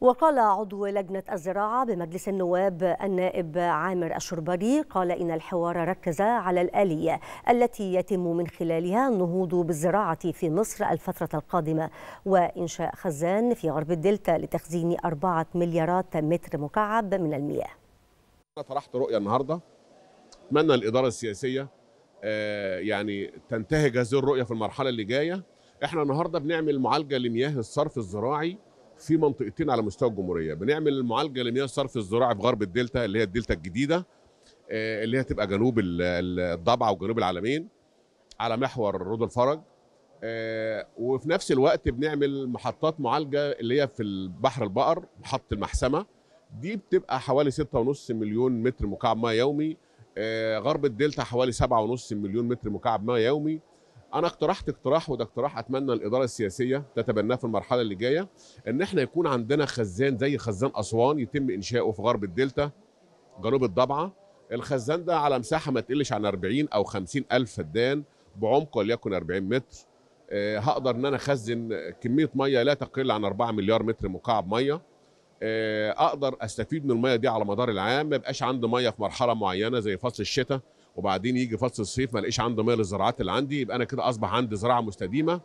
وقال عضو لجنة الزراعة بمجلس النواب النائب عامر الشربري قال إن الحوار ركز على الآلية التي يتم من خلالها النهوض بالزراعة في مصر الفترة القادمة وإنشاء خزان في غرب الدلتا لتخزين أربعة مليارات متر مكعب من المياه أنا طرحت رؤية النهاردة أتمنى الإدارة السياسية آه، يعني تنتهج هذه الرؤية في المرحلة اللي جاية احنا النهاردة بنعمل معالجة لمياه الصرف الزراعي في منطقتين على مستوى الجمهوريه بنعمل المعالجه لمياه الصرف الزراعي في غرب الدلتا اللي هي الدلتا الجديده آه، اللي هي تبقى جنوب الضبعه وجنوب العالمين على محور رود الفرج آه، وفي نفس الوقت بنعمل محطات معالجه اللي هي في البحر البقر محطه المحسمه دي بتبقى حوالي 6.5 مليون متر مكعب ماء يومي آه، غرب الدلتا حوالي 7.5 مليون متر مكعب ماء يومي انا اقترحت اقتراح وده اقتراح اتمنى الاداره السياسيه تتبناه في المرحله اللي جايه ان احنا يكون عندنا خزان زي خزان اسوان يتم انشاؤه في غرب الدلتا جنوب الضبعه الخزان ده على مساحه ما تقلش عن 40 او 50 الف فدان بعمق وليكن 40 متر آه، هقدر ان انا اخزن كميه ميه لا تقل عن 4 مليار متر مكعب ميه آه، اقدر استفيد من الميه دي على مدار العام ما يبقاش عندي ميه في مرحله معينه زي فصل الشتاء وبعدين يجي فصل الصيف ما الاقيش عنده ميه للزراعات اللي عندي يبقى انا كده اصبح عندي زراعه مستديمه